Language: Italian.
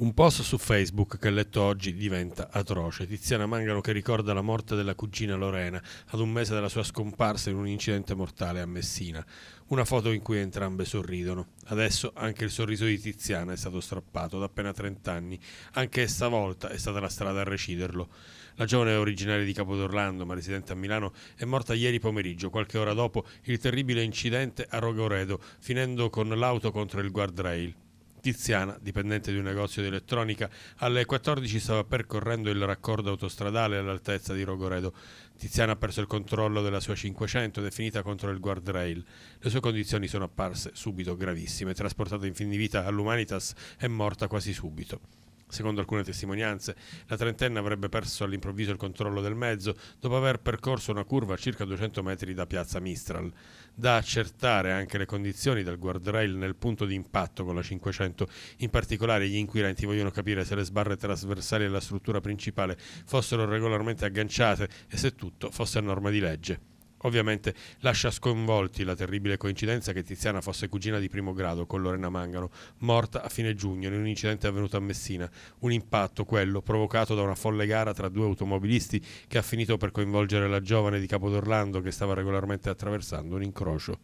Un post su Facebook che letto oggi diventa atroce. Tiziana Mangano che ricorda la morte della cugina Lorena ad un mese dalla sua scomparsa in un incidente mortale a Messina. Una foto in cui entrambe sorridono. Adesso anche il sorriso di Tiziana è stato strappato da appena 30 anni. Anche stavolta è stata la strada a reciderlo. La giovane originaria di Capodorlando, ma residente a Milano, è morta ieri pomeriggio, qualche ora dopo il terribile incidente a Rogoredo, finendo con l'auto contro il guardrail. Tiziana, dipendente di un negozio di elettronica, alle 14 stava percorrendo il raccordo autostradale all'altezza di Rogoredo. Tiziana ha perso il controllo della sua 500 ed è finita contro il guardrail. Le sue condizioni sono apparse subito gravissime. Trasportata in fin di vita all'Humanitas, è morta quasi subito. Secondo alcune testimonianze, la trentenne avrebbe perso all'improvviso il controllo del mezzo dopo aver percorso una curva a circa 200 metri da piazza Mistral. Da accertare anche le condizioni del guardrail nel punto di impatto con la 500, in particolare gli inquirenti vogliono capire se le sbarre trasversali alla struttura principale fossero regolarmente agganciate e se tutto fosse a norma di legge. Ovviamente lascia sconvolti la terribile coincidenza che Tiziana fosse cugina di primo grado con Lorena Mangano, morta a fine giugno in un incidente avvenuto a Messina. Un impatto, quello, provocato da una folle gara tra due automobilisti che ha finito per coinvolgere la giovane di Capodorlando che stava regolarmente attraversando un incrocio.